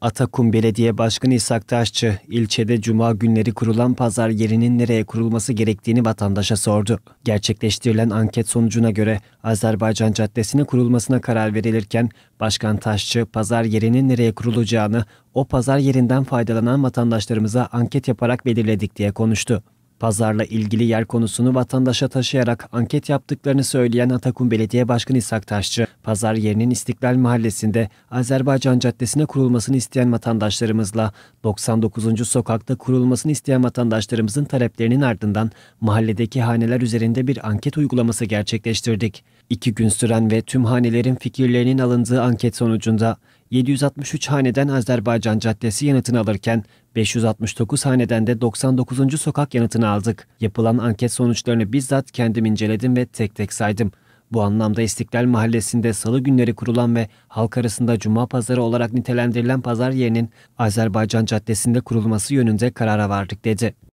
Atakum Belediye Başkanı İshak Taşçı, ilçede cuma günleri kurulan pazar yerinin nereye kurulması gerektiğini vatandaşa sordu. Gerçekleştirilen anket sonucuna göre Azerbaycan Caddesi'ne kurulmasına karar verilirken, Başkan Taşçı pazar yerinin nereye kurulacağını o pazar yerinden faydalanan vatandaşlarımıza anket yaparak belirledik diye konuştu. Pazarla ilgili yer konusunu vatandaşa taşıyarak anket yaptıklarını söyleyen Atakum Belediye Başkanı İshak Taşçı, pazar yerinin İstiklal Mahallesi'nde Azerbaycan Caddesi'ne kurulmasını isteyen vatandaşlarımızla 99. sokakta kurulmasını isteyen vatandaşlarımızın taleplerinin ardından mahalledeki haneler üzerinde bir anket uygulaması gerçekleştirdik. İki gün süren ve tüm hanelerin fikirlerinin alındığı anket sonucunda 763 haneden Azerbaycan Caddesi yanıtını alırken 569 haneden de 99. sokak yanıtını aldık. Yapılan anket sonuçlarını bizzat kendim inceledim ve tek tek saydım. Bu anlamda İstiklal Mahallesi'nde salı günleri kurulan ve halk arasında cuma pazarı olarak nitelendirilen pazar yerinin Azerbaycan Caddesi'nde kurulması yönünde karara vardık dedi.